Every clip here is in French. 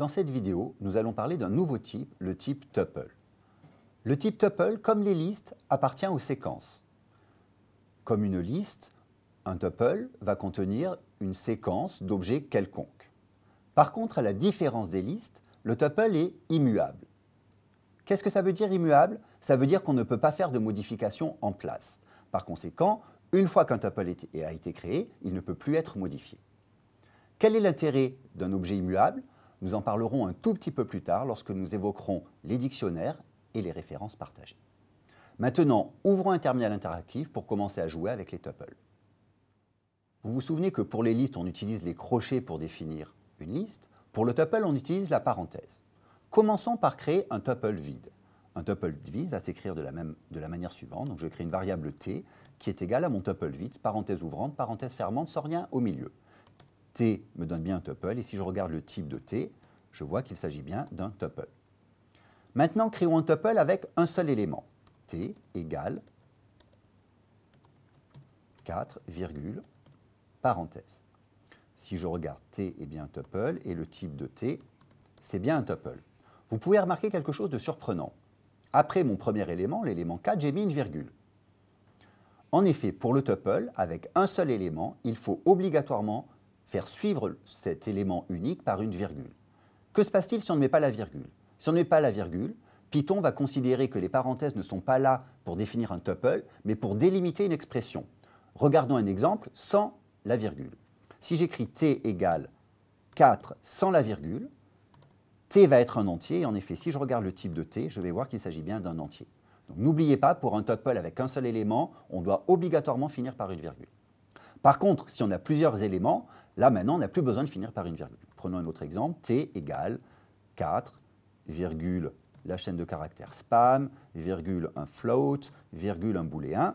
Dans cette vidéo, nous allons parler d'un nouveau type, le type tuple. Le type tuple, comme les listes, appartient aux séquences. Comme une liste, un tuple va contenir une séquence d'objets quelconques. Par contre, à la différence des listes, le tuple est immuable. Qu'est-ce que ça veut dire immuable Ça veut dire qu'on ne peut pas faire de modifications en place. Par conséquent, une fois qu'un tuple a été créé, il ne peut plus être modifié. Quel est l'intérêt d'un objet immuable nous en parlerons un tout petit peu plus tard lorsque nous évoquerons les dictionnaires et les références partagées. Maintenant, ouvrons un terminal interactif pour commencer à jouer avec les tuples. Vous vous souvenez que pour les listes, on utilise les crochets pour définir une liste. Pour le tuple, on utilise la parenthèse. Commençons par créer un tuple vide. Un tuple vide va s'écrire de, de, la manière suivante. Donc je crée une variable t qui est égale à mon tuple vide, parenthèse ouvrante, parenthèse fermante, sans rien au milieu. T me donne bien un tuple, et si je regarde le type de T, je vois qu'il s'agit bien d'un tuple. Maintenant, créons un tuple avec un seul élément. T égale 4, virgule, parenthèse. Si je regarde T est bien un tuple, et le type de T, c'est bien un tuple. Vous pouvez remarquer quelque chose de surprenant. Après mon premier élément, l'élément 4, j'ai mis une virgule. En effet, pour le tuple, avec un seul élément, il faut obligatoirement faire suivre cet élément unique par une virgule. Que se passe-t-il si on ne met pas la virgule Si on ne met pas la virgule, Python va considérer que les parenthèses ne sont pas là pour définir un tuple, mais pour délimiter une expression. Regardons un exemple sans la virgule. Si j'écris t égale 4 sans la virgule, t va être un entier. en effet, si je regarde le type de t, je vais voir qu'il s'agit bien d'un entier. Donc n'oubliez pas, pour un tuple avec un seul élément, on doit obligatoirement finir par une virgule. Par contre, si on a plusieurs éléments, Là, maintenant, on n'a plus besoin de finir par une virgule. Prenons un autre exemple. T égale 4, virgule, la chaîne de caractères spam, virgule, un float, virgule, un booléen.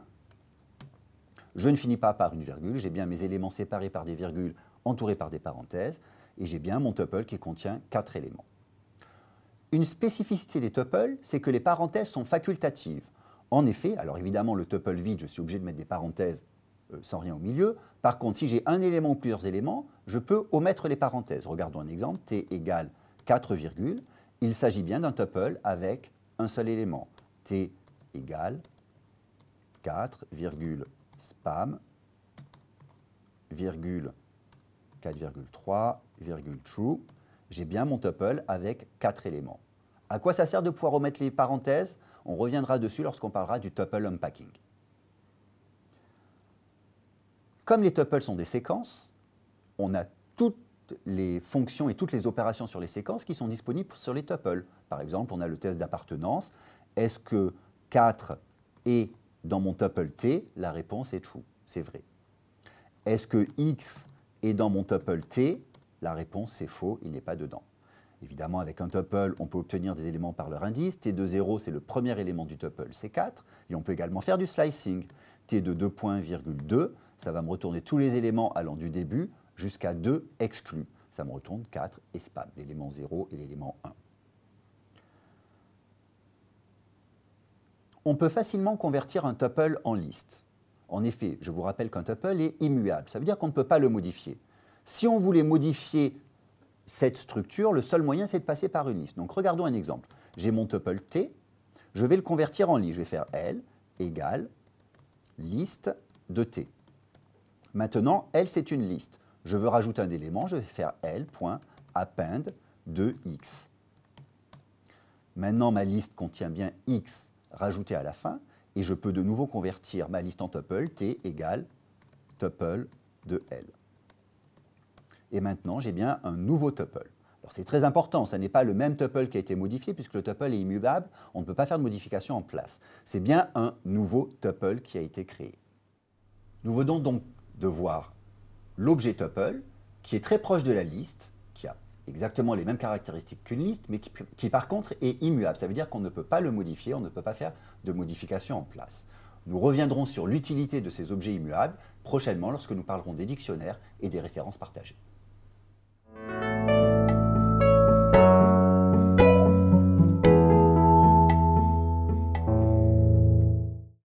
Je ne finis pas par une virgule. J'ai bien mes éléments séparés par des virgules, entourés par des parenthèses. Et j'ai bien mon tuple qui contient 4 éléments. Une spécificité des tuples, c'est que les parenthèses sont facultatives. En effet, alors évidemment, le tuple vide, je suis obligé de mettre des parenthèses euh, sans rien au milieu. Par contre, si j'ai un élément ou plusieurs éléments, je peux omettre les parenthèses. Regardons un exemple, t égale 4, virgule. il s'agit bien d'un tuple avec un seul élément. t égale 4, virgule, spam, virgule 4,3, virgule true. J'ai bien mon tuple avec 4 éléments. À quoi ça sert de pouvoir omettre les parenthèses On reviendra dessus lorsqu'on parlera du tuple unpacking. Comme les tuples sont des séquences, on a toutes les fonctions et toutes les opérations sur les séquences qui sont disponibles sur les tuples. Par exemple, on a le test d'appartenance. Est-ce que 4 est dans mon tuple t La réponse est true, c'est vrai. Est-ce que x est dans mon tuple t La réponse est faux, il n'est pas dedans. Évidemment, avec un tuple, on peut obtenir des éléments par leur indice. T de 0, c'est le premier élément du tuple, c'est 4. Et on peut également faire du slicing. T de 2.2, ça va me retourner tous les éléments allant du début jusqu'à 2 exclus. Ça me retourne 4 et l'élément 0 et l'élément 1. On peut facilement convertir un tuple en liste. En effet, je vous rappelle qu'un tuple est immuable, ça veut dire qu'on ne peut pas le modifier. Si on voulait modifier cette structure, le seul moyen c'est de passer par une liste. Donc regardons un exemple. J'ai mon tuple t, je vais le convertir en liste. Je vais faire L égale liste de t. Maintenant, L, c'est une liste. Je veux rajouter un élément, je vais faire L.append de X. Maintenant, ma liste contient bien X rajouté à la fin, et je peux de nouveau convertir ma liste en tuple, T égale tuple de L. Et maintenant, j'ai bien un nouveau tuple. Alors c'est très important, ce n'est pas le même tuple qui a été modifié, puisque le tuple est immuable, on ne peut pas faire de modification en place. C'est bien un nouveau tuple qui a été créé. Nous venons donc de voir l'objet tuple qui est très proche de la liste, qui a exactement les mêmes caractéristiques qu'une liste, mais qui, par contre est immuable. Ça veut dire qu'on ne peut pas le modifier, on ne peut pas faire de modification en place. Nous reviendrons sur l'utilité de ces objets immuables prochainement lorsque nous parlerons des dictionnaires et des références partagées.